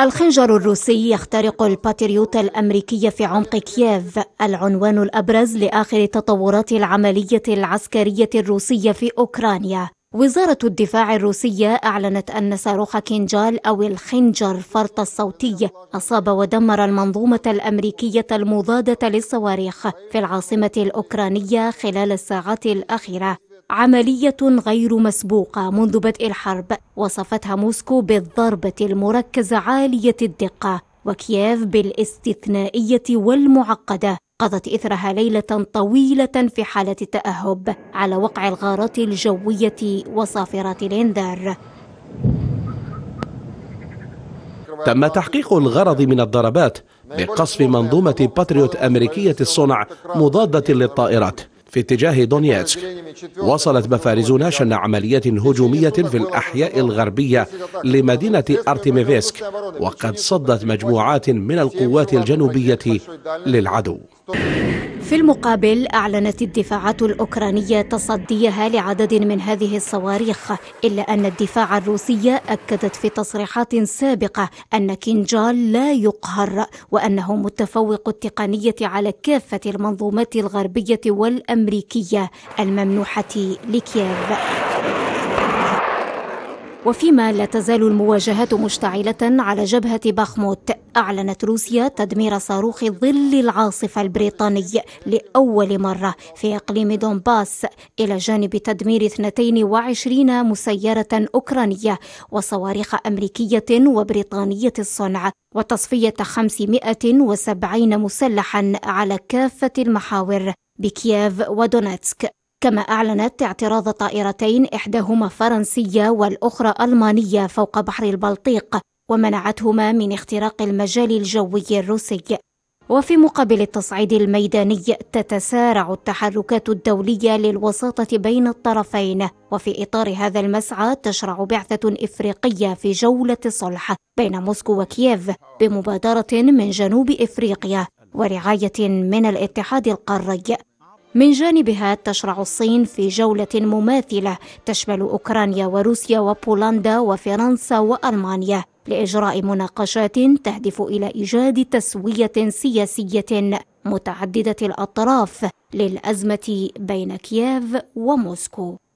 الخنجر الروسي يخترق الباتريوت الامريكي في عمق كييف العنوان الأبرز لآخر تطورات العملية العسكرية الروسية في أوكرانيا وزارة الدفاع الروسية أعلنت أن صاروخ كينجال أو الخنجر فرط الصوتي أصاب ودمر المنظومة الأمريكية المضادة للصواريخ في العاصمة الأوكرانية خلال الساعات الأخيرة عملية غير مسبوقة منذ بدء الحرب وصفتها موسكو بالضربة المركزة عالية الدقة وكييف بالاستثنائية والمعقدة قضت إثرها ليلة طويلة في حالة التأهب على وقع الغارات الجوية وصافرات الإنذار تم تحقيق الغرض من الضربات بقصف منظومة باتريوت أمريكية الصنع مضادة للطائرات في اتجاه دونيتسك وصلت مفارزنا شن عملية هجومية في الأحياء الغربية لمدينة أرتيميفيسك وقد صدت مجموعات من القوات الجنوبية للعدو في المقابل أعلنت الدفاعات الأوكرانية تصديها لعدد من هذه الصواريخ إلا أن الدفاع الروسية أكدت في تصريحات سابقة أن كينجال لا يقهر وأنه متفوق التقنية على كافة المنظومات الغربية والأمريكية الممنوحة لكييف وفيما لا تزال المواجهات مشتعلة على جبهة باخموت أعلنت روسيا تدمير صاروخ ظل العاصفة البريطاني لأول مرة في إقليم دونباس إلى جانب تدمير 22 مسيرة أوكرانية وصواريخ أمريكية وبريطانية الصنع وتصفية 570 مسلحا على كافة المحاور بكييف ودونيتسك كما أعلنت اعتراض طائرتين إحداهما فرنسية والأخرى ألمانية فوق بحر البلطيق ومنعتهما من اختراق المجال الجوي الروسي وفي مقابل التصعيد الميداني تتسارع التحركات الدولية للوساطة بين الطرفين وفي إطار هذا المسعى تشرع بعثة إفريقية في جولة صلح بين موسكو وكييف بمبادرة من جنوب إفريقيا ورعاية من الاتحاد القاري من جانبها تشرع الصين في جولة مماثلة تشمل أوكرانيا وروسيا وبولندا وفرنسا وألمانيا لإجراء مناقشات تهدف إلى إيجاد تسوية سياسية متعددة الأطراف للأزمة بين كييف وموسكو